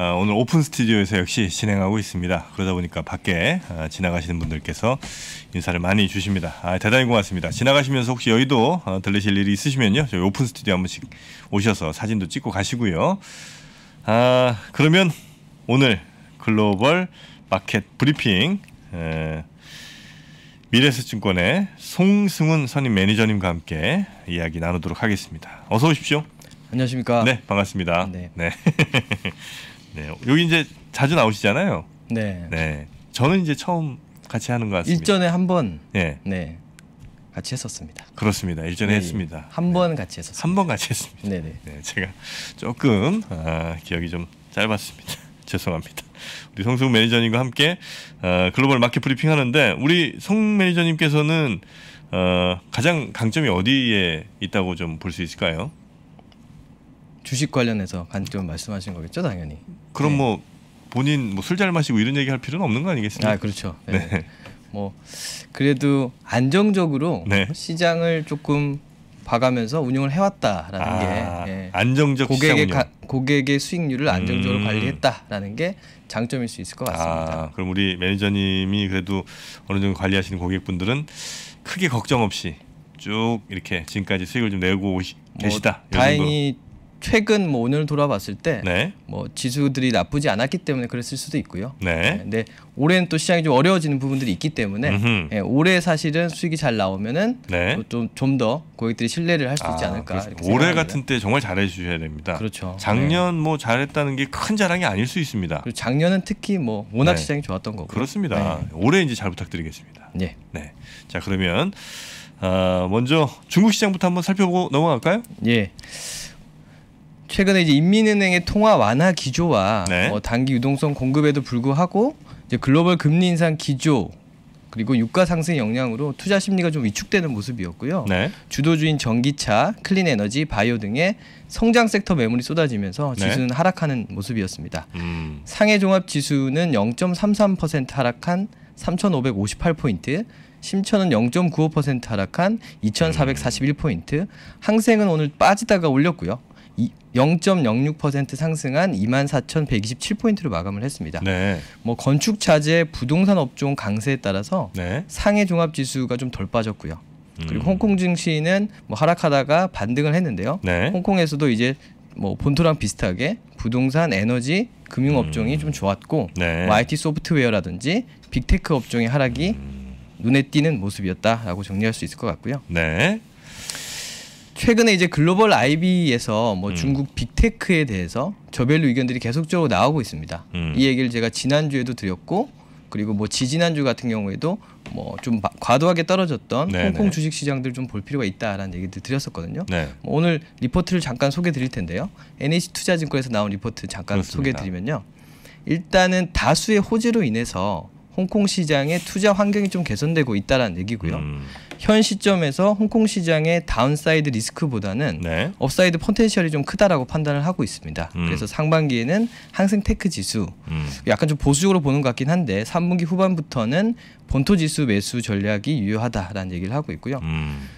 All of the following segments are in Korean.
어, 오늘 오픈 스튜디오에서 역시 진행하고 있습니다. 그러다 보니까 밖에 어, 지나가시는 분들께서 인사를 많이 주십니다. 아, 대단히 고맙습니다. 지나가시면서 혹시 여의도 어, 들리실 일이 있으시면요. 저희 오픈 스튜디오 한 번씩 오셔서 사진도 찍고 가시고요. 아, 그러면 오늘 글로벌 마켓 브리핑 에, 미래세증권의 에 송승훈 선임 매니저님과 함께 이야기 나누도록 하겠습니다. 어서 오십시오. 안녕하십니까. 네, 반갑습니다. 네. 네. 여기 이제 자주 나오시잖아요. 네. 네. 저는 이제 처음 같이 하는 것 같습니다. 일전에 한번 네. 예. 네. 같이 했었습니다. 그렇습니다. 일전에 네, 했습니다. 한번 네. 같이 했었한번 같이 했습니다. 네네. 네. 네, 제가 조금 아, 기억이 좀 짧았습니다. 죄송합니다. 우리 성승 매니저님과 함께 어, 글로벌 마켓 브리핑 하는데 우리 성 매니저님께서는 어, 가장 강점이 어디에 있다고 좀 볼 수 있을까요? 주식 관련해서 관점 말씀하신 거겠죠, 당연히. 그럼 네. 뭐 본인 뭐 술 잘 마시고 이런 얘기 할 필요는 없는 거 아니겠습니까? 아, 그렇죠. 네. 네. 뭐 그래도 안정적으로 네. 시장을 조금 봐가면서 운영을 해왔다라는 아, 게 예. 안정적 고객의 가, 고객의 수익률을 안정적으로 음. 관리했다라는 게 장점일 수 있을 것 같습니다. 아, 그럼 우리 매니저님이 그래도 어느 정도 관리하시는 고객분들은 크게 걱정 없이 쭉 이렇게 지금까지 수익을 좀 내고 오시, 뭐, 계시다. 다행히 정도. 최근 뭐 오늘 돌아봤을 때뭐 네. 뭐 지수들이 나쁘지 않았기 때문에 그랬을 수도 있고요. 네. 네. 근데 올해는 또 시장이 좀 어려워지는 부분들이 있기 때문에 네, 올해 사실은 수익이 잘 나오면은 네. 좀좀 더 고객들이 신뢰를 할 수 있지 아, 않을까. 아, 올해 같은 때 정말 잘해 주셔야 됩니다. 그렇죠. 작년 뭐 잘했다는 게 큰 자랑이 아닐 수 있습니다. 작년은 특히 뭐 워낙 네. 시장이 좋았던 거고. 그렇습니다. 네. 올해 이제 잘 부탁드리겠습니다. 네. 네. 자 그러면 아, 먼저 중국 시장부터 한번 살펴보고 넘어갈까요? 예. 최근에 이제 인민은행의 통화 완화 기조와 네. 어, 단기 유동성 공급에도 불구하고 이제 글로벌 금리 인상 기조 그리고 유가 상승 영향으로 투자 심리가 좀 위축되는 모습이었고요. 네. 주도주인 전기차, 클린 에너지, 바이오 등의 성장 섹터 매물이 쏟아지면서 네. 지수는 네. 하락하는 모습이었습니다. 음. 상해 종합 지수는 0.33% 하락한 3,558포인트, 심천은 0.95% 하락한 2,441포인트, 음. 항생은 오늘 빠지다가 올렸고요. 0.06% 상승한 24,127포인트로 마감을 했습니다. 네. 뭐 건축 자재 부동산 업종 강세에 따라서 네. 상해 종합 지수가 좀 덜 빠졌고요. 음. 그리고 홍콩 증시는 뭐 하락하다가 반등을 했는데요. 네. 홍콩에서도 이제 뭐 본토랑 비슷하게 부동산, 에너지, 금융 업종이 음. 좀 좋았고 네. 뭐 IT 소프트웨어라든지 빅테크 업종의 하락이 음. 눈에 띄는 모습이었다라고 정리할 수 있을 것 같고요. 네. 최근에 이제 글로벌 IB에서 뭐 음. 중국 빅테크에 대해서 저별로 의견들이 계속적으로 나오고 있습니다. 음. 이 얘기를 제가 지난주에도 드렸고 그리고 뭐 지지난주 같은 경우에도 뭐 좀 과도하게 떨어졌던 네네. 홍콩 네. 주식 시장들 좀 볼 필요가 있다라는 얘기도 드렸었거든요. 네. 뭐 오늘 리포트를 잠깐 소개 드릴 텐데요. NH 투자증권에서 나온 리포트 잠깐 소개 드리면요. 일단은 다수의 호재로 인해서 홍콩 시장의 투자 환경이 좀 개선되고 있다라는 얘기고요. 음. 현 시점에서 홍콩 시장의 다운사이드 리스크보다는 네. 업사이드 포텐셜이 좀 크다라고 판단을 하고 있습니다. 음. 그래서 상반기에는 항생 테크 지수 음. 약간 좀 보수적으로 보는 것 같긴 한데 3분기 후반부터는 본토 지수 매수 전략이 유효하다라는 얘기를 하고 있고요. 음.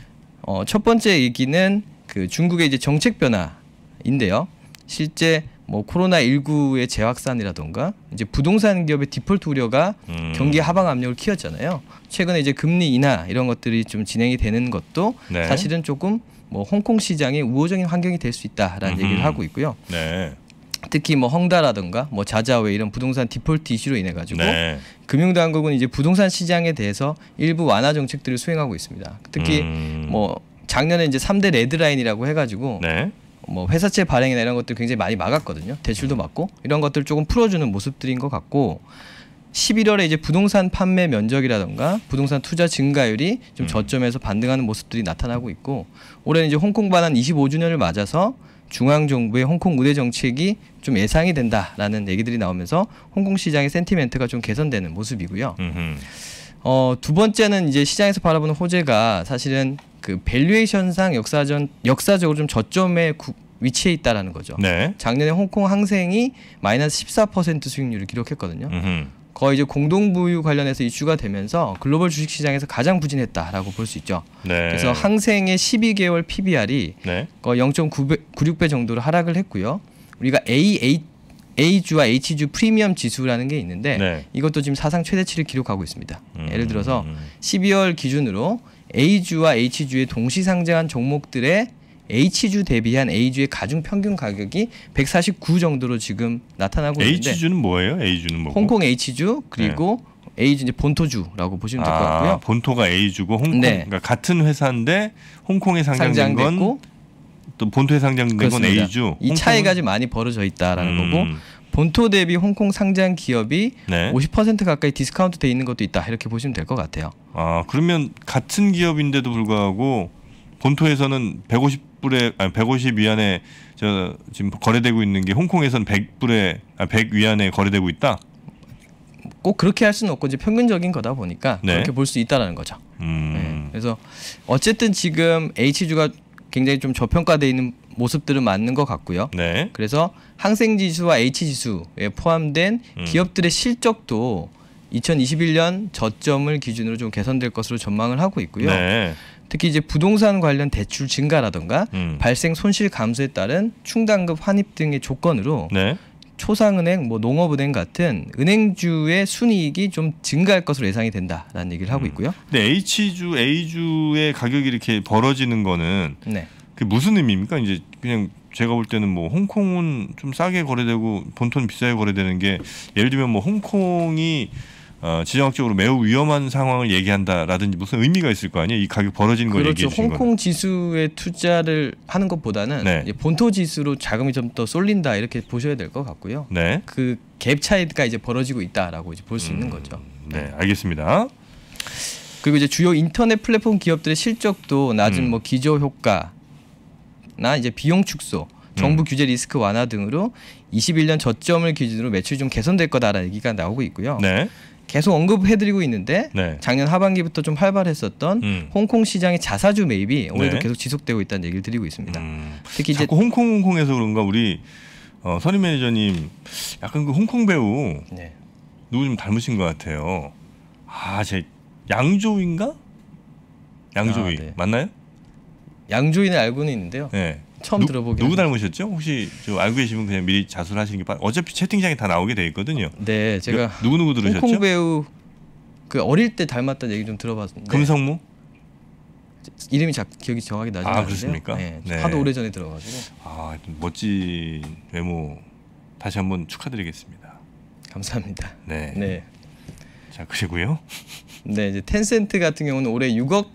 어, 첫 번째 얘기는 그 중국의 이제 정책 변화인데요. 실제 뭐 코로나 19의 재확산이라던가 이제 부동산 기업의 디폴트 우려가 음. 경기 하방 압력을 키웠잖아요. 최근에 이제 금리 인하 이런 것들이 좀 진행이 되는 것도 네. 사실은 조금 뭐 홍콩 시장의 우호적인 환경이 될 수 있다라는 음흠. 얘기를 하고 있고요. 네. 특히 뭐 헝다라든가 뭐 자자웨 이런 부동산 디폴트 이슈로 인해 가지고 네. 금융당국은 이제 부동산 시장에 대해서 일부 완화 정책들을 수행하고 있습니다. 특히 음. 뭐 작년에 이제 삼대 레드라인이라고 해가지고 네. 뭐 회사채 발행이나 이런 것들 굉장히 많이 막았거든요. 대출도 막고 이런 것들 조금 풀어주는 모습들인 것 같고 11월에 이제 부동산 판매 면적이라던가 부동산 투자 증가율이 좀 음. 저점에서 반등하는 모습들이 나타나고 있고 올해는 이제 홍콩 반환 25주년을 맞아서 중앙 정부의 홍콩 우대 정책이 좀 예상이 된다라는 얘기들이 나오면서 홍콩 시장의 센티멘트가 좀 개선되는 모습이고요. 음흠. 어, 두 번째는 이제 시장에서 바라보는 호재가 사실은 그 밸류에이션상 역사전 역사적으로 좀 저점에 구, 위치해 있다라는 거죠. 네. 작년에 홍콩 항생이 마이너스 14% 수익률을 기록했거든요. 음흠. 거의 이제 공동부유 관련해서 이슈가 되면서 글로벌 주식시장에서 가장 부진했다라고 볼 수 있죠. 네. 그래서 항생의 12개월 PBR이 네. 거의 0.96배 정도로 하락을 했고요. 우리가 AA A주와 H주 프리미엄 지수라는 게 있는데 네. 이것도 지금 사상 최대치를 기록하고 있습니다. 음, 예를 들어서 음. 12월 기준으로 A주와 H주의 동시 상장한 종목들의 H주 대비한 A주의 가중 평균 가격이 149 정도로 지금 나타나고 있는데 H주는 뭐예요? A주는 뭐 홍콩 H주 그리고 네. A주 이제 본토주라고 보시면 아, 될것 같고요. 본토가 A주고 홍콩 네. 그러니까 같은 회사인데 홍콩에 상장된 상장됐고, 건또 본토에 상장된 건 A주. 이 차이가 좀 많이 벌어져 있다라는 음. 거고 본토 대비 홍콩 상장 기업이 네. 50% 가까이 디스카운트 돼 있는 것도 있다 이렇게 보시면 될 것 같아요. 아 그러면 같은 기업인데도 불구하고 본토에서는 150불에 아니 150 위안에 저 지금 거래되고 있는 게 홍콩에서는 100불에 아, 100 위안에 거래되고 있다. 꼭 그렇게 할 수는 없고 이제 평균적인 거다 보니까 네. 그렇게 볼 수 있다라는 거죠. 음. 네. 그래서 어쨌든 지금 H주가 굉장히 좀 저평가돼 있는 모습들은 맞는 것 같고요. 네. 그래서 항생 지수와 H 지수에 포함된 음. 기업들의 실적도 2021년 저점을 기준으로 좀 개선될 것으로 전망을 하고 있고요. 네. 특히 이제 부동산 관련 대출 증가라던가 음. 발생 손실 감소에 따른 충당금 환입 등의 조건으로 네. 초상은행, 뭐 농업은행 같은 은행주의 순이익이 좀 증가할 것으로 예상이 된다라는 얘기를 하고 음. 있고요. 네, H주, A주의 가격이 이렇게 벌어지는 거는 네. 그 무슨 의미입니까? 이제 그냥 제가 볼 때는 뭐 홍콩은 좀 싸게 거래되고 본토는 비싸게 거래되는 게 예를 들면 뭐 홍콩이 어, 지정학적으로 매우 위험한 상황을 얘기한다라든지 무슨 의미가 있을 거 아니에요? 이 가격 벌어진거 그렇죠. 얘기해 주는 홍콩 거는. 지수에 투자를 하는 것보다는 네. 본토 지수로 자금이 좀 더 쏠린다 이렇게 보셔야 될 것 같고요. 네. 그 갭 차이가 이제 벌어지고 있다라고 이제 볼수 음, 있는 거죠. 네. 네, 알겠습니다. 그리고 이제 주요 인터넷 플랫폼 기업들의 실적도 낮은 음. 뭐 기저 효과나 이제 비용 축소 정부 음. 규제 리스크 완화 등으로 21년 저점을 기준으로 매출이 좀 개선될 거다라는 얘기가 나오고 있고요. 네. 계속 언급해드리고 있는데 네. 작년 하반기부터 좀 활발했었던 음. 홍콩 시장의 자사주 매입이 네. 오늘도 네. 계속 지속되고 있다는 얘기를 드리고 있습니다. 음. 특히 이제 홍콩 홍콩에서 그런가 우리 어, 선임 매니저님 약간 그 홍콩 배우 네. 누구 좀 닮으신 것 같아요. 아, 제양조인가 양조위 아, 네. 맞나요? 양조위는 알고는 있는데요. 네. 처음 들어보기 누구 닮으셨죠? 혹시 저 알고 계시면 그냥 미리 자수하시는 게빠 어차피 채팅창에 다 나오게 돼 있거든요. 어, 네, 제가 그 누구 누구 들으셨죠? 홍콩 배우 그 어릴 때닮았다 얘기 좀 들어봤는데. 금성무? 이름이 자, 기억이 정확히 나지 아, 않는데아 그렇습니까? 네, 네. 하도 오래 전에 들어가지고. 아 멋진 외모 다시 한번 축하드리겠습니다. 감사합니다. 네. 네. 자 그리고요. 네 이제 텐센트 같은 경우는 올해 6억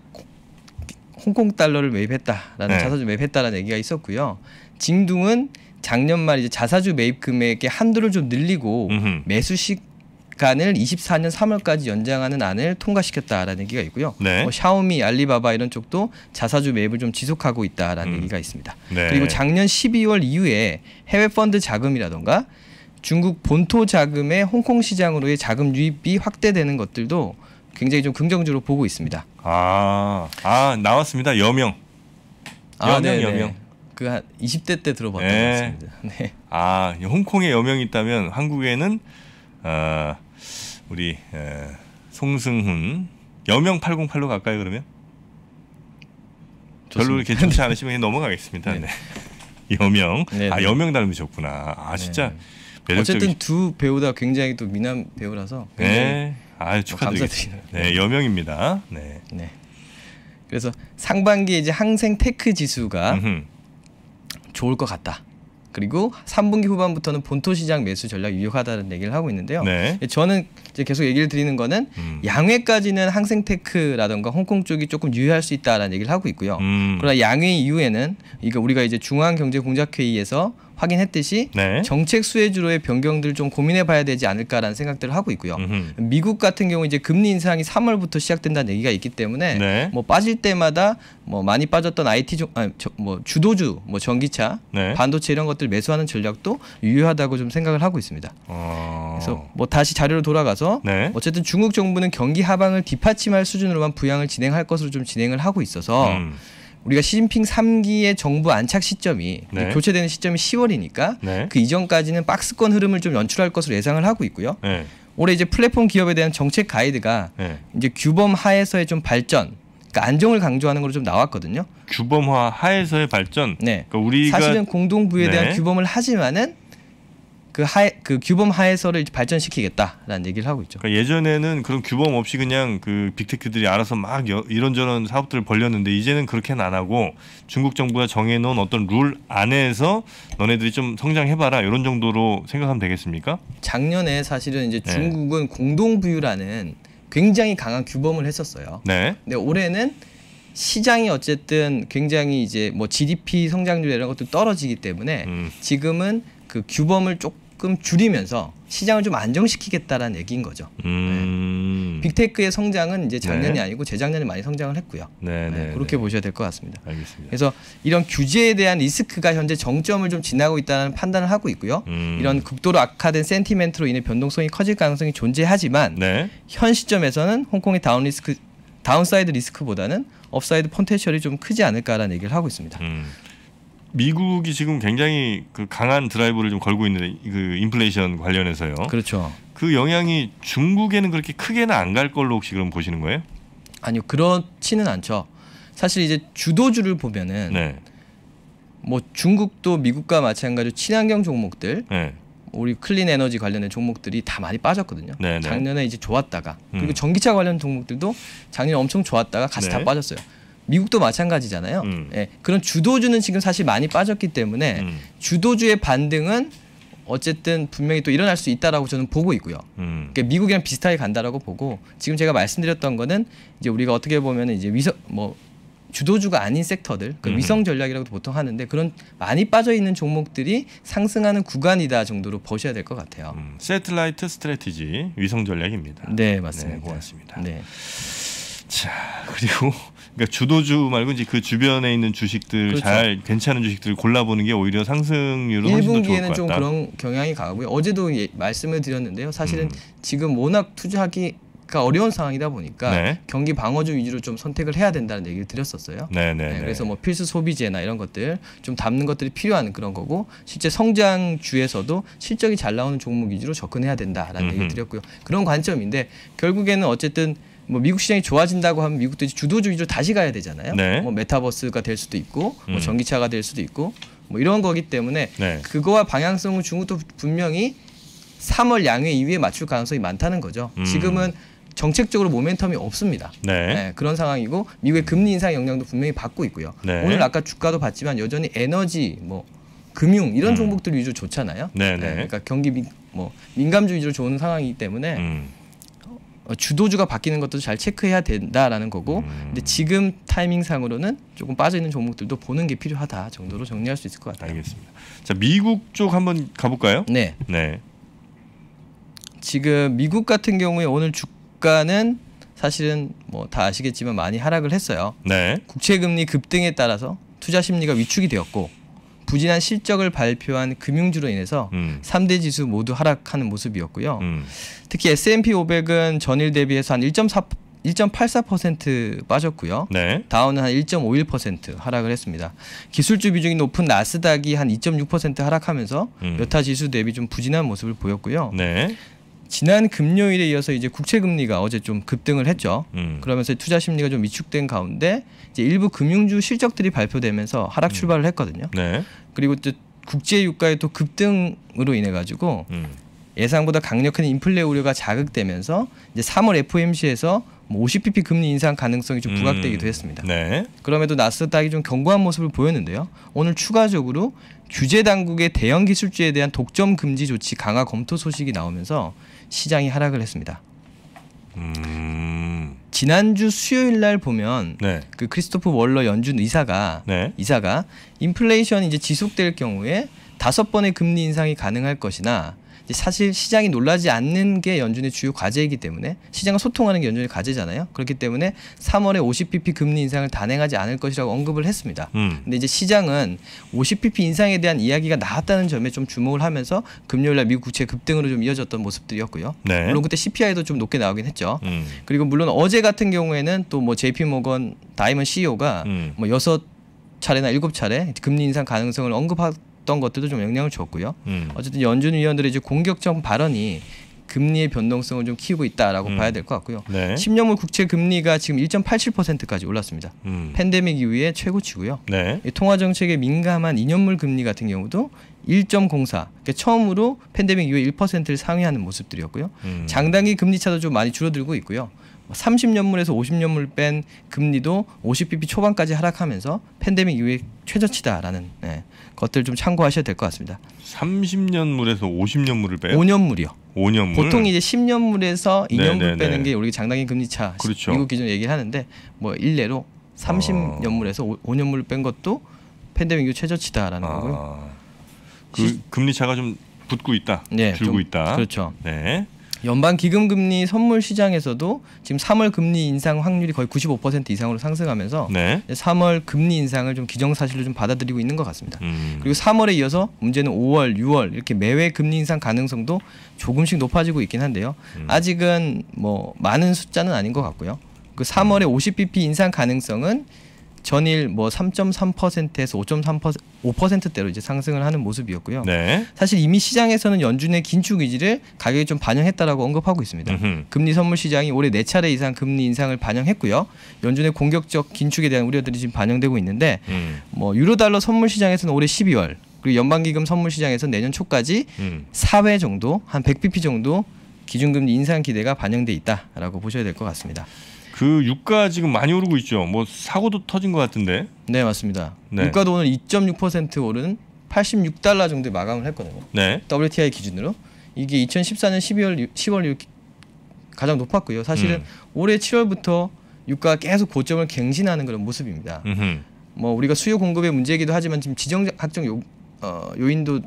홍콩 달러를 매입했다라는 네. 자사주 매입했다라는 얘기가 있었고요. 징둥은 작년 말 이제 자사주 매입 금액의 한도를 좀 늘리고 음흠. 매수 시간을 24년 3월까지 연장하는 안을 통과시켰다라는 얘기가 있고요. 네. 뭐 샤오미, 알리바바 이런 쪽도 자사주 매입을 좀 지속하고 있다라는 음. 얘기가 있습니다. 네. 그리고 작년 12월 이후에 해외 펀드 자금이라던가 중국 본토 자금의 홍콩 시장으로의 자금 유입이 확대되는 것들도 굉장히 좀 긍정적으로 보고 있습니다. 아, 아 나왔습니다. 여명. 여명, 아, 여명. 그 한 20대 때 들어봤던 네. 것 같습니다. 네. 아, 홍콩에 여명이 있다면 한국에는 어, 우리 에, 송승훈 여명 808로 가까이 그러면 좋습니다. 별로 이렇지 않으시면 넘어가겠습니다. 네. 네. 여명. 네네. 네. 아, 여명 닮으셨구나. 아, 진짜. 매력적이... 어쨌든 두 배우 다 굉장히 또 미남 배우라서 굉장히 네. 아유 축하드립니다. 네, 여명입니다. 네. 네. 그래서 상반기에 이제 항생 테크 지수가 좋을 것 같다. 그리고 3분기 후반부터는 본토 시장 매수 전략 유효하다는 얘기를 하고 있는데요. 네. 예, 저는 이제 계속 얘기를 드리는 거는 음. 양회까지는 항생테크라던가 홍콩 쪽이 조금 유효할 수 있다라는 얘기를 하고 있고요. 음. 그러나 양회 이후에는 이거 우리가 이제 중앙경제공작회의에서 확인했듯이 네. 정책 수혜주로의 변경들 좀 고민해 봐야 되지 않을까라는 생각들을 하고 있고요. 음흠. 미국 같은 경우 이제 금리 인상이 3월부터 시작된다는 얘기가 있기 때문에 네. 뭐 빠질 때마다 뭐 많이 빠졌던 IT 종, 아니, 저, 뭐 주도주, 뭐 전기차, 네. 반도체 이런 것들 매수하는 전략도 유효하다고 좀 생각을 하고 있습니다. 어... 그래서 뭐 다시 자료로 돌아가서 네. 어쨌든 중국 정부는 경기 하방을 뒷받침할 수준으로만 부양을 진행할 것으로 좀 진행을 하고 있어서 음. 우리가 시진핑 3기의 정부 안착 시점이 네. 교체되는 시점이 10월이니까 네. 그 이전까지는 박스권 흐름을 좀 연출할 것으로 예상을 하고 있고요. 네. 올해 이제 플랫폼 기업에 대한 정책 가이드가 네. 이제 규범 하에서의 좀 발전 그 안정을 강조하는 걸로 좀 나왔거든요. 규범화 하에서의 발전. 네. 그러니까 우리가 사실은 공동부에 대한 네. 규범을 하지만은 그하그 그 규범 하에서를 발전시키겠다라는 얘기를 하고 있죠. 그러니까 예전에는 그런 규범 없이 그냥 그 빅테크들이 알아서 막 여, 이런저런 사업들을 벌렸는데 이제는 그렇게는 안 하고 중국 정부가 정해놓은 어떤 룰 안에서 너네들이 좀 성장해봐라 이런 정도로 생각하면 되겠습니까? 작년에 사실은 이제 네. 중국은 네. 공동부유라는 굉장히 강한 규범을 했었어요. 네. 근데 올해는 시장이 어쨌든 굉장히 이제 뭐 GDP 성장률 이런 것도 떨어지기 때문에 음. 지금은 그 규범을 조금 조금 줄이면서 시장을 좀 안정시키겠다라는 얘기인 거죠. 음... 네. 빅테크의 성장은 이제 작년이 네. 아니고 재작년에 많이 성장을 했고요. 네, 네, 네 그렇게 네. 보셔야 될 것 같습니다. 알겠습니다. 그래서 이런 규제에 대한 리스크가 현재 정점을 좀 지나고 있다는 판단을 하고 있고요. 음... 이런 극도로 악화된 센티멘트로 인해 변동성이 커질 가능성이 존재하지만 현 시점에서는 홍콩의 다운 리스크 다운사이드 리스크보다는 업사이드 폰텐셜이 좀 크지 않을까라는 얘기를 하고 있습니다. 음. 미국이 지금 굉장히 그 강한 드라이브를 좀 걸고 있는 그 인플레이션 관련해서요. 그렇죠. 그 영향이 중국에는 그렇게 크게는 안 갈 걸로 혹시 그럼 보시는 거예요? 아니요, 그렇지는 않죠. 사실 이제 주도주를 보면은 네. 뭐 중국도 미국과 마찬가지로 친환경 종목들 네. 우리 클린 에너지 관련된 종목들이 다 많이 빠졌거든요. 네네. 네. 작년에 이제 좋았다가 그리고 음. 전기차 관련 종목들도 작년에 엄청 좋았다가 같이 네. 다 빠졌어요. 미국도 마찬가지잖아요. 음. 예, 그런 주도주는 지금 사실 많이 빠졌기 때문에 음. 주도주의 반등은 어쨌든 분명히 또 일어날 수 있다라고 저는 보고 있고요. 음. 그러니까 미국이랑 비슷하게 간다라고 보고 지금 제가 말씀드렸던 거는 이제 우리가 어떻게 보면 이제 위성 뭐 주도주가 아닌 섹터들, 그그 음. 위성 전략이라고 보통 하는데 그런 많이 빠져 있는 종목들이 상승하는 구간이다 정도로 보셔야 될 것 같아요. 음, 세틀라이트 스트레티지 위성 전략입니다. 네, 맞습니다. 네, 고맙습니다. 네. 자, 그리고 그러니까 주도주 말고 이제 그 주변에 있는 주식들 그렇죠. 잘 괜찮은 주식들을 골라보는 게 오히려 상승률은 1분기에는 좀 그런 경향이 강하고요. 어제도 예, 말씀을 드렸는데요. 사실은 음. 지금 워낙 투자하기 가 어려운 상황이다 보니까 네. 경기 방어주 위주로 좀 선택을 해야 된다는 얘기를 드렸었어요. 네, 네, 네, 네. 그래서 뭐 필수 소비재나 이런 것들 좀 담는 것들이 필요한 그런 거고 실제 성장 주에서도 실적이 잘 나오는 종목 위주로 접근해야 된다라는 음흠. 얘기 를 드렸고요. 그런 관점인데 결국에는 어쨌든 뭐 미국 시장이 좋아진다고 하면 미국도 이제 주도주의로 다시 가야 되잖아요. 네. 뭐 메타버스가 될 수도 있고 뭐 음. 뭐 전기차가 될 수도 있고 뭐 이런 거기 때문에 네. 그거와 방향성은 중국도 분명히 3월 양회 이후에 맞출 가능성이 많다는 거죠. 음. 지금은 정책적으로 모멘텀이 없습니다. 네. 네, 그런 상황이고 미국의 금리 인상 영향도 분명히 받고 있고요. 네. 오늘 아까 주가도 봤지만 여전히 에너지 뭐 금융 이런 음. 종목들 위주 좋잖아요. 네, 네. 네 그러니까 경기 민, 뭐 민감주의로 좋은 상황이기 때문에 음. 어, 주도주가 바뀌는 것도 잘 체크해야 된다라는 거고 음. 근데 지금 타이밍상으로는 조금 빠져있는 종목들도 보는 게 필요하다 정도로 정리할 수 있을 것 같아요. 알겠습니다. 자 미국 쪽 한번 가볼까요? 네. 네. 지금 미국 같은 경우에 오늘 주가는 사실은 뭐 다 아시겠지만 많이 하락을 했어요. 네. 국채 금리 급등에 따라서 투자 심리가 위축이 되었고 부진한 실적을 발표한 금융주로 인해서 음. 3대 지수 모두 하락하는 모습이었고요. 음. 특히 S&P 500은 전일 대비해서 한 1.4, 1.84% 빠졌고요. 네. 다운은 한1.51% 하락을 했습니다. 기술주 비중이 높은 나스닥이 한 2.6% 하락하면서 음. 여타 지수 대비 좀 부진한 모습을 보였고요. 네. 지난 금요일에 이어서 이제 국채 금리가 어제 좀 급등을 했죠. 음. 그러면서 투자 심리가 좀 위축된 가운데 이제 일부 금융주 실적들이 발표되면서 하락 음. 출발을 했거든요. 네. 그리고 또 국제 유가의 또 급등으로 인해 가지고 음. 예상보다 강력한 인플레 우려가 자극되면서 이제 3월 FOMC에서 뭐 50bp 금리 인상 가능성이 좀 부각되기도 음, 했습니다. 네. 그럼에도 나스닥이 좀 견고한 모습을 보였는데요. 오늘 추가적으로 규제 당국의 대형 기술주에 대한 독점 금지 조치 강화 검토 소식이 나오면서 시장이 하락을 했습니다. 음... 지난주 수요일 날 보면 네. 그 크리스토프 월러 연준 의사가 네. 이사가 인플레이션이 이제 지속될 경우에 다섯 번의 금리 인상이 가능할 것이나 사실 시장이 놀라지 않는 게 연준의 주요 과제이기 때문에 시장과 소통하는 게 연준의 과제잖아요. 그렇기 때문에 3월에 50bp 금리 인상을 단행하지 않을 것이라고 언급을 했습니다. 음. 근데 이제 시장은 50bp 인상에 대한 이야기가 나왔다는 점에 좀 주목을 하면서 금요일 날 미국 구체 급등으로 좀 이어졌던 모습들이었고요. 네. 물론 그때 CPI도 좀 높게 나오긴 했죠. 음. 그리고 물론 어제 같은 경우에는 또 뭐 JP 모건 다이먼 CEO가 음. 뭐 여섯 차례나 일곱 차례 금리 인상 가능성을 언급하 고 어떤 것들도 좀 영향을 줬고요. 음. 어쨌든 연준 위원들의 이제 공격적 발언이 금리의 변동성을 좀 키우고 있다라고 음. 봐야 될 것 같고요. 네. 10년물 국채 금리가 지금 1.87%까지 올랐습니다. 음. 팬데믹 이후에 최고치고요. 네. 통화 정책에 민감한 2년물 금리 같은 경우도 1.04. 그러니까 처음으로 팬데믹 이후에 1%를 상회하는 모습들이었고요. 음. 장단기 금리 차도 좀 많이 줄어들고 있고요. 30년물에서 50년물 뺀 금리도 50bp 초반까지 하락하면서 팬데믹 이후에 최저치다라는 네, 것들 좀 참고하셔야 될 것 같습니다. 30년물에서 50년물을 빼요? 5년물이요. 5년물. 보통 이제 10년물에서 2년물 네네네. 빼는 네. 게 우리 장단기 금리 차 그렇죠. 미국 기준 얘기를 하는데 뭐 일례로 30년물에서 어... 아. 5년물 뺀 것도 팬데믹 이후 최저치다라는 아... 거고요. 그 금리 차가 좀 붙고 있다. 네, 줄고 있다. 그렇죠. 네. 연방 기금 금리 선물 시장에서도 지금 3월 금리 인상 확률이 거의 95% 이상으로 상승하면서 네. 3월 금리 인상을 좀 기정사실로 좀 받아들이고 있는 것 같습니다. 음. 그리고 3월에 이어서 문제는 5월, 6월 이렇게 매회 금리 인상 가능성도 조금씩 높아지고 있긴 한데요. 음. 아직은 뭐 많은 숫자는 아닌 것 같고요. 그 3월에 50bp 인상 가능성은 전일 뭐 3.3%에서 5.3%대로 이제 상승을 하는 모습이었고요. 네. 사실 이미 시장에서는 연준의 긴축 의지를 가격이 좀 반영했다라고 언급하고 있습니다. 으흠. 금리 선물 시장이 올해 네 차례 이상 금리 인상을 반영했고요. 연준의 공격적 긴축에 대한 우려들이 지금 반영되고 있는데 음. 뭐 유로 달러 선물 시장에서는 올해 12월 그리고 연방기금 선물 시장에서 내년 초까지 음. 4회 정도 한 100bp 정도 기준금리 인상 기대가 반영돼 있다라고 보셔야 될 것 같습니다. 그 유가 지금 많이 오르고 있죠. 뭐 사고도 터진 것 같은데. 네 맞습니다. 네. 유가도 오늘 2.6% 오른 86달러 정도에 마감을 했거든요. 네. WTI 기준으로 이게 2014년 12월 10월 가장 높았고요. 사실은 음. 올해 7월부터 유가가 계속 고점을 갱신하는 그런 모습입니다. 음흠. 뭐 우리가 수요 공급의 문제이기도 하지만 지금 지정 각종 요, 어, 요인도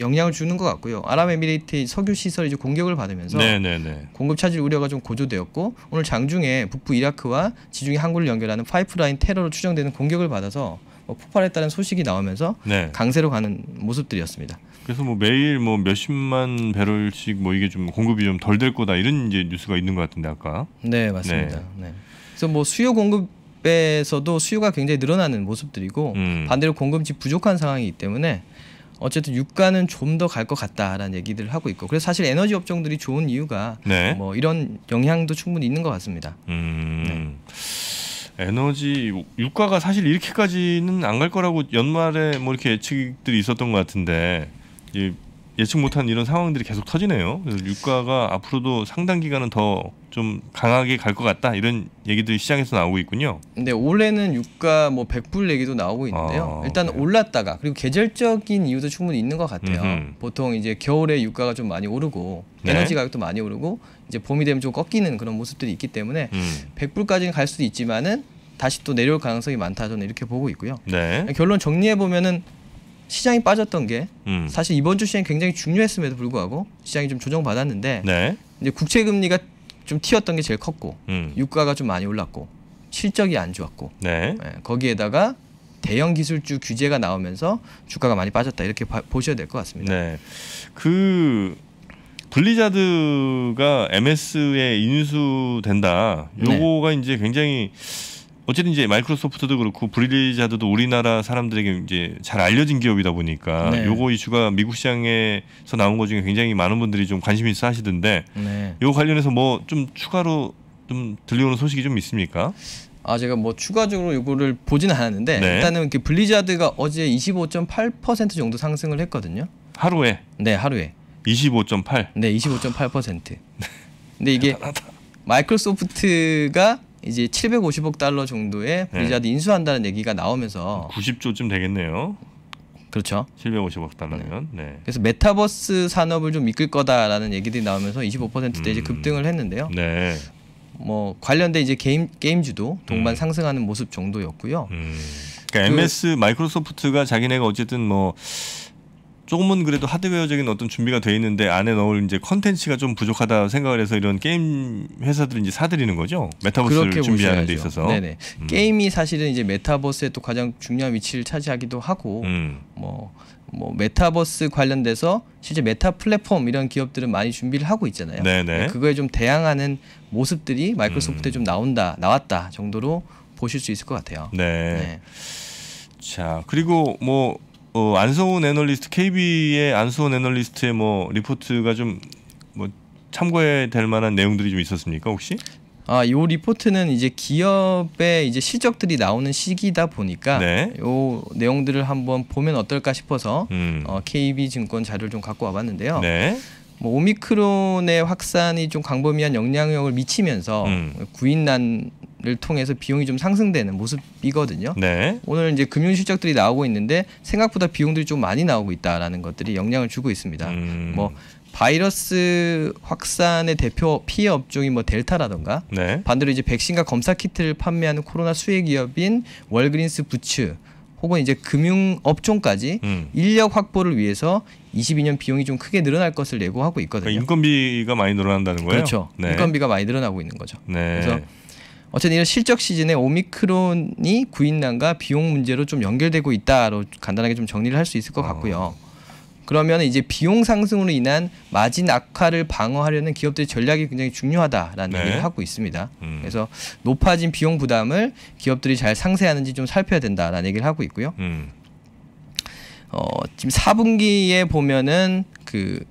영향을 주는 것 같고요. 아랍에미리트의 석유 시설이 공격을 받으면서 네네네. 네, 네. 공급 차질 우려가 좀 고조되었고 오늘 장중에 북부 이라크와 지중해 항구를 연결하는 파이프라인 테러로 추정되는 공격을 받아서 뭐 폭발했다는 소식이 나오면서 네. 강세로 가는 모습들이었습니다. 그래서 뭐 매일 뭐 몇십만 배럴씩 뭐 이게 좀 공급이 좀 덜 될 거다 이런 이제 뉴스가 있는 것 같은데 아까. 네 맞습니다. 네. 네. 그래서 뭐 수요 공급 에서도 수요가 굉장히 늘어나는 모습들이고 음. 반대로 공급이 부족한 상황이기 때문에 어쨌든 유가는 좀 더 갈 것 같다라는 얘기들을 하고 있고 그래서 사실 에너지 업종들이 좋은 이유가 네. 뭐 이런 영향도 충분히 있는 것 같습니다. 음... 네. 에너지 유가가 사실 이렇게까지는 안 갈 거라고 연말에 뭐 이렇게 예측들이 있었던 것 같은데 예측 못한 이런 상황들이 계속 터지네요. 그래서 유가가 앞으로도 상당 기간은 더좀 강하게 갈 것 같다 이런 얘기들이 시장에서 나오고 있군요. 근데 네, 올해는 유가 뭐백불 얘기도 나오고 있는데요. 아, 일단 네. 올랐다가 그리고 계절적인 이유도 충분히 있는 것 같아요. 음흠. 보통 이제 겨울에 유가가 좀 많이 오르고 네. 에너지 가격도 많이 오르고 이제 봄이 되면 좀 꺾이는 그런 모습들이 있기 때문에 음. 백불까지는갈 수도 있지만은 다시 또 내려올 가능성이 많다 저는 이렇게 보고 있고요. 네. 결론 정리해 보면은 시장이 빠졌던 게 음. 사실 이번 주 시장이 굉장히 중요했음에도 불구하고 시장이 좀 조정받았는데 네. 이제 국채 금리가 좀 튀었던 게 제일 컸고 음. 유가가 좀 많이 올랐고 실적이 안 좋았고 네. 예, 거기에다가 대형 기술주 규제가 나오면서 주가가 많이 빠졌다 이렇게 봐, 보셔야 될 것 같습니다. 네. 그 블리자드가 MS에 인수된다. 네. 요거가 네. 이제 굉장히 어쨌든 이제 마이크로소프트도 그렇고 브리리자드도 우리나라 사람들에게 이제 잘 알려진 기업이다 보니까 네. 요거 이슈가 미국 시장에서 나온 것 중에 굉장히 많은 분들이 좀 관심 있어 하시던데 네. 요 관련해서 뭐 좀 추가로 좀 들려오는 소식이 좀 있습니까? 아 제가 뭐 추가적으로 요거를 보진 않았는데 네. 일단은 이 그 블리자드가 어제 25.8% 정도 상승을 했거든요. 하루에? 네 하루에. 25.8. 네 25.8%. 근데 이게 마이크로소프트가 이제 750억 달러 정도의 네. 브리자드 네. 인수한다는 얘기가 나오면서 90조쯤 되겠네요. 그렇죠. 750억 달러면. 네. 네. 그래서 메타버스 산업을 좀 이끌 거다라는 얘기들이 나오면서 25%대 음. 이제 급등을 했는데요. 네. 뭐 관련된 이제 게임 게임주도 동반 음. 상승하는 모습 정도였고요. 음. 그러니까 그, MS 마이크로소프트가 자기네가 어쨌든 뭐 조금은 그래도 하드웨어적인 어떤 준비가 돼 있는데 안에 넣을 이제 컨텐츠가 좀 부족하다 생각을 해서 이런 게임 회사들이 이제 사들이는 거죠. 메타버스를 준비하는 데 있어서. 네네. 음. 게임이 사실은 이제 메타버스의 또 가장 중요한 위치를 차지하기도 하고 음. 뭐뭐 뭐 메타버스 관련돼서 실제 메타 플랫폼 이런 기업들은 많이 준비를 하고 있잖아요. 네네. 그거에 좀 대항하는 모습들이 마이크로소프트에 음. 좀 나온다, 나왔다 정도로 보실 수 있을 것 같아요. 네. 네. 자 그리고 뭐 어, 안성훈 애널리스트 KB의 안성훈 애널리스트의 뭐 리포트가 좀 뭐 참고해 될 만한 내용들이 좀 있었습니까 혹시? 아, 요 리포트는 이제 기업의 이제 실적들이 나오는 시기다 보니까 네. 요 내용들을 한번 보면 어떨까 싶어서 음. 어, KB 증권 자료를 좀 갖고 와봤는데요. 네. 뭐 오미크론의 확산이 좀 광범위한 영향력을 미치면서 음. 구인난 를 통해서 비용이 좀 상승되는 모습이거든요. 네. 오늘 이제 금융 실적들이 나오고 있는데 생각보다 비용들이 좀 많이 나오고 있다라는 것들이 영향을 주고 있습니다. 음. 뭐 바이러스 확산의 대표 피해 업종이 뭐 델타라던가 네. 반대로 이제 백신과 검사 키트를 판매하는 코로나 수혜 기업인 월그린스 부츠 혹은 이제 금융 업종까지 음. 인력 확보를 위해서 22년 비용이 좀 크게 늘어날 것을 예고하고 있거든요. 그러니까 인건비가 많이 늘어난다는 거예요. 그렇죠. 네. 인건비가 많이 늘어나고 있는 거죠. 네. 그래서 어쨌든 이런 실적 시즌에 오미크론이 구인난과 비용 문제로 좀 연결되고 있다로 간단하게 좀 정리를 할 수 있을 것 아. 같고요. 그러면 이제 비용 상승으로 인한 마진 악화를 방어하려는 기업들의 전략이 굉장히 중요하다라는 네. 얘기를 하고 있습니다. 음. 그래서 높아진 비용 부담을 기업들이 잘 상쇄하는지 좀 살펴야 된다라는 얘기를 하고 있고요. 음. 어, 지금 4분기에 보면은 그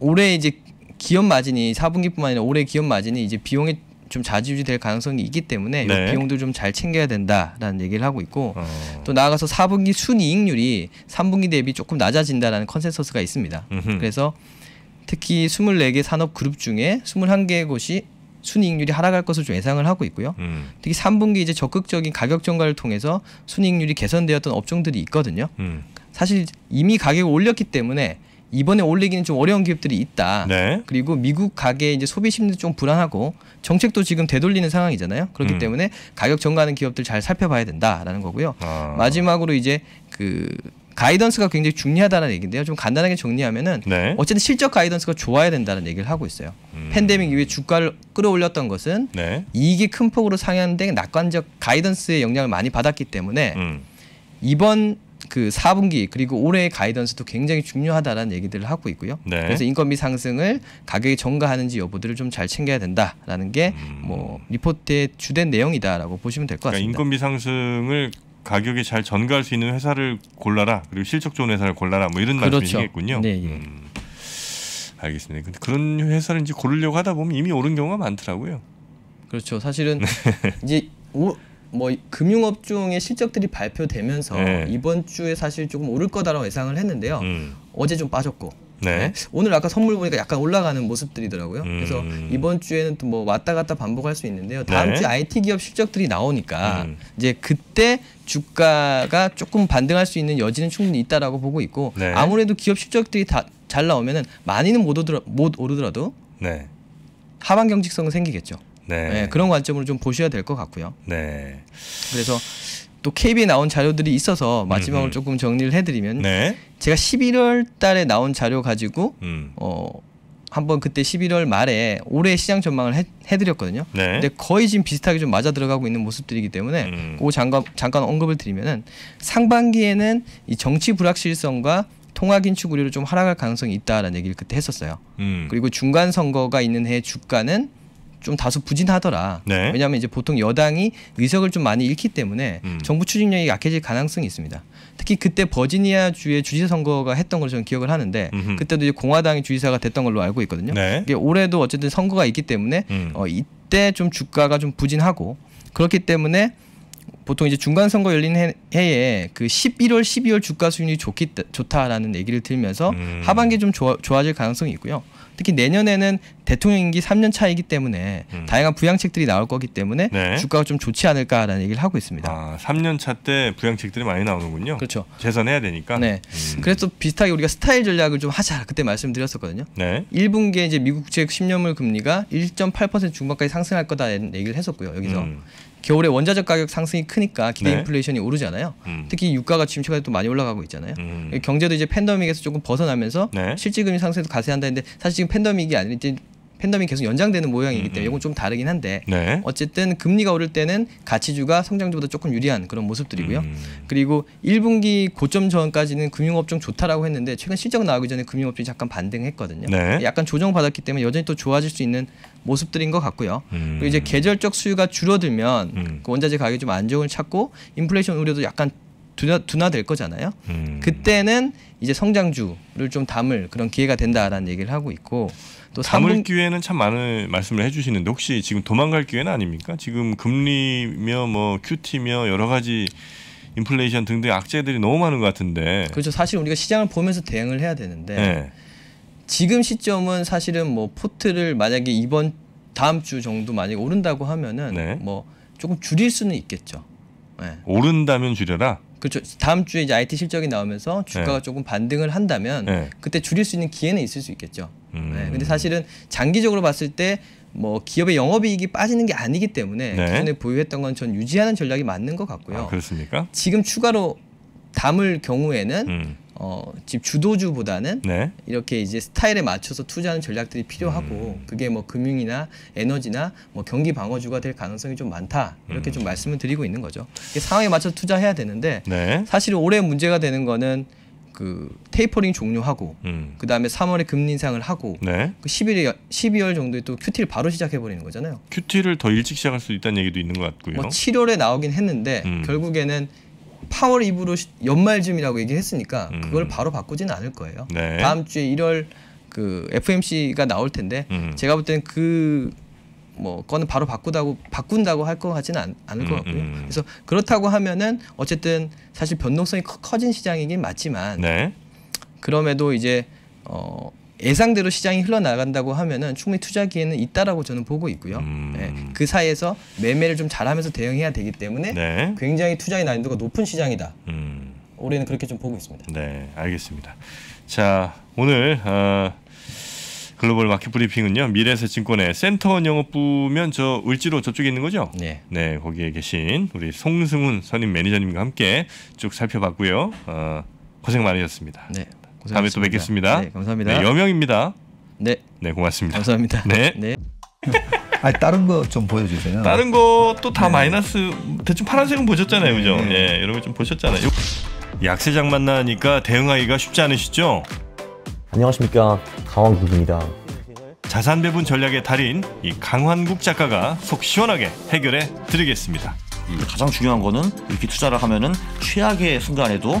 올해 이제 기업 마진이 4분기뿐만 아니라 올해 기업 마진이 이제 비용의 좀 자주 유지될 가능성이 있기 때문에 네. 비용도 좀 잘 챙겨야 된다라는 얘기를 하고 있고 어. 또 나아가서 4분기 순이익률이 3분기 대비 조금 낮아진다라는 컨센서스가 있습니다. 음흠. 그래서 특히 24개 산업 그룹 중에 21개 곳이 순이익률이 하락할 것을 좀 예상을 하고 있고요. 음. 특히 3분기 이제 적극적인 가격 정가를 통해서 순이익률이 개선되었던 업종들이 있거든요. 음. 사실 이미 가격을 올렸기 때문에 이번에 올리기는 좀 어려운 기업들이 있다. 네. 그리고 미국 가계 이제 소비 심리도 좀 불안하고 정책도 지금 되돌리는 상황이잖아요. 그렇기 음. 때문에 가격 전가하는 기업들 잘 살펴봐야 된다라는 거고요. 아. 마지막으로 이제 그 가이던스가 굉장히 중요하다는 얘기인데요. 좀 간단하게 정리하면은 네. 어쨌든 실적 가이던스가 좋아야 된다는 얘기를 하고 있어요. 음. 팬데믹 이후에 주가를 끌어올렸던 것은 네. 이익이 큰 폭으로 상향된 낙관적 가이던스의 영향을 많이 받았기 때문에 음. 이번 그 4분기 그리고 올해의 가이던스도 굉장히 중요하다라는 얘기들을 하고 있고요. 네. 그래서 인건비 상승을 가격이 전가하는지 여부들을 좀 잘 챙겨야 된다라는 게뭐 음. 뭐 리포트의 주된 내용이다라고 보시면 될것 그러니까 같습니다. 인건비 상승을 가격이 잘 전가할 수 있는 회사를 골라라 그리고 실적 좋은 회사를 골라라 뭐 이런 그렇죠. 말씀이시겠군요. 네. 예. 음. 알겠습니다. 근데 그런 회사를 이제 고르려고 하다 보면 이미 오른 경우가 많더라고요. 그렇죠. 사실은 네. 이제 오, 뭐 금융업종의 실적들이 발표되면서 네. 이번 주에 사실 조금 오를 거다라고 예상을 했는데요. 음. 어제 좀 빠졌고 네. 네. 오늘 아까 선물 보니까 약간 올라가는 모습들이더라고요. 음. 그래서 이번 주에는 또 뭐 왔다 갔다 반복할 수 있는데요. 네. 다음 네. 주 IT 기업 실적들이 나오니까 음. 이제 그때 주가가 조금 반등할 수 있는 여지는 충분히 있다라고 보고 있고 네. 아무래도 기업 실적들이 다 잘 나오면은 많이는 못 오더라 못 오르더라도 네. 하반 경직성은 생기겠죠. 네. 네, 그런 관점으로 좀 보셔야 될 것 같고요. 네. 그래서 또 KB에 나온 자료들이 있어서 마지막으로 음. 조금 정리를 해드리면 네. 제가 11월 달에 나온 자료 가지고 음. 어 한번 그때 11월 말에 올해 시장 전망을 해, 해드렸거든요. 네. 근데 거의 지금 비슷하게 좀 맞아 들어가고 있는 모습들이기 때문에 음. 그 잠깐 잠깐 언급을 드리면은 상반기에는 이 정치 불확실성과 통화 긴축 우려로 좀 하락할 가능성이 있다라는 얘기를 그때 했었어요. 음. 그리고 중간 선거가 있는 해 주가는 좀 다소 부진하더라. 네. 왜냐하면 이제 보통 여당이 의석을 좀 많이 잃기 때문에 음. 정부 추진력이 약해질 가능성이 있습니다. 특히 그때 버지니아 주의 주지사 선거가 했던 걸 저는 기억을 하는데 음흠. 그때도 이제 공화당이 주지사가 됐던 걸로 알고 있거든요. 네. 이게 올해도 어쨌든 선거가 있기 때문에 음. 어, 이때 좀 주가가 좀 부진하고 그렇기 때문에 보통 이제 중간 선거 열린 해, 해에 그 11월, 12월 주가 수준이 좋기 좋다라는 얘기를 들면서 음. 하반기 좀 좋아, 좋아질 가능성이 있고요. 특히 내년에는 대통령 임기 3년 차이기 때문에 음. 다양한 부양책들이 나올 거기 때문에 네. 주가가 좀 좋지 않을까라는 얘기를 하고 있습니다. 아, 3년 차 때 부양책들이 많이 나오는군요. 그렇죠. 재선해야 되니까. 네. 음. 그래서 비슷하게 우리가 스타일 전략을 좀 하자 그때 말씀드렸었거든요. 네. 1분기에 이제 미국 국채 10년물 금리가 1.8% 중반까지 상승할 거다 얘기를 했었고요. 여기서 음. 겨울에 원자재 가격 상승이 크니까 기대 네. 인플레이션이 오르잖아요. 음. 특히 유가가 지금 최근에 또 많이 올라가고 있잖아요. 음. 경제도 이제 팬데믹에서 조금 벗어나면서 네. 실질금리 상승에도 가세한다는데 사실 지금 팬데믹이 아니라 이제 팬덤이 계속 연장되는 모양이기 때문에 이건 좀 다르긴 한데 네. 어쨌든 금리가 오를 때는 가치주가 성장주보다 조금 유리한 그런 모습들이고요. 음. 그리고 1분기 고점 전까지는 금융업종 좋다라고 했는데 최근 실적 나오기 전에 금융업종이 잠깐 반등했거든요. 네. 그러니까 약간 조정받았기 때문에 여전히 또 좋아질 수 있는 모습들인 것 같고요. 음. 그리고 이제 음. 계절적 수요가 줄어들면 음. 그 원자재 가격이 좀 안정을 찾고 인플레이션 우려도 약간 둔화, 둔화될 거잖아요. 음. 그때는 이제 성장주를 좀 담을 그런 기회가 된다라는 얘기를 하고 있고 또 담을 3분... 기회는 참 많은 말씀을 해주시는데 혹시 지금 도망갈 기회는 아닙니까? 지금 금리며 뭐 큐티며 여러 가지 인플레이션 등등 악재들이 너무 많은 것 같은데 그렇죠. 사실 우리가 시장을 보면서 대응을 해야 되는데 네. 지금 시점은 사실은 뭐 포트를 만약에 이번 다음 주 정도 만약에 오른다고 하면은 네. 뭐 조금 줄일 수는 있겠죠. 네. 오른다면 줄여라. 그렇죠. 다음 주에 이제 IT 실적이 나오면서 주가가 네. 조금 반등을 한다면 네. 그때 줄일 수 있는 기회는 있을 수 있겠죠. 네. 음. 네. 근데 사실은 장기적으로 봤을 때 뭐 기업의 영업이익이 빠지는 게 아니기 때문에 네. 기존에 보유했던 건 전 유지하는 전략이 맞는 것 같고요. 아, 그렇습니까? 지금 추가로 담을 경우에는 음. 어, 집 주도주보다는 네. 이렇게 이제 스타일에 맞춰서 투자하는 전략들이 필요하고 음. 그게 뭐 금융이나 에너지나 뭐 경기 방어주가 될 가능성이 좀 많다 이렇게 음. 좀 말씀을 드리고 있는 거죠. 상황에 맞춰서 투자해야 되는데 네. 사실 올해 문제가 되는 거는 그 테이퍼링 종료하고 음. 그다음에 3월에 금리 인상을 하고 네. 그 11월 12월 정도에 또큐티를 바로 시작해 버리는 거잖아요. 큐티를더 일찍 시작할 수 있다는 얘기도 있는 것 같고요. 뭐 7월에 나오긴 했는데 음. 결국에는 파월 이브로 연말쯤이라고 얘기했으니까 음. 그걸 바로 바꾸지는 않을 거예요. 네. 다음 주에 1월 그 FMC가 나올 텐데 음. 제가 볼 때는 그 뭐 거는 바로 바꾸다고 바꾼다고 할 것 같지는 않, 을것 음, 같고요. 음. 그래서 그렇다고 하면은 어쨌든 사실 변동성이 커, 진 시장이긴 맞지만 네. 그럼에도 이제 어 예상대로 시장이 흘러나간다고 하면은 충분히 투자 기회는 있다라고 저는 보고 있고요. 음. 네, 그 사이에서 매매를 좀 잘하면서 대응해야 되기 때문에 네. 굉장히 투자의 난이도가 높은 시장이다. 음. 올해는 그렇게 좀 보고 있습니다. 네, 알겠습니다. 자, 오늘 어, 글로벌 마켓 브리핑은요 미래세 증권의 센터 영업부면 저 을지로 저쪽에 있는 거죠? 네. 네, 거기에 계신 우리 송승훈 선임 매니저님과 함께 쭉 살펴봤고요. 어, 고생 많으셨습니다. 네. 다음에또 뵙겠습니다. 네, 감사합니다. 네, 여명입니다. 네. 네, 고맙습니다. 감사합니다. 네. 네. 아 다른 거 좀 보여주세요. 다른 거 또다 네. 마이너스 대충 파란색은 보셨잖아요, 그죠? 네. 예, 여러분 좀 보셨잖아요. 약세장 만나니까 대응하기가 쉽지 않으시죠? 안녕하십니까 강원국입니다. 자산 배분 전략의 달인 이 강환국 작가가 속 시원하게 해결해 드리겠습니다. 음, 가장 중요한 거는 이렇게 투자를 하면은 최악의 순간에도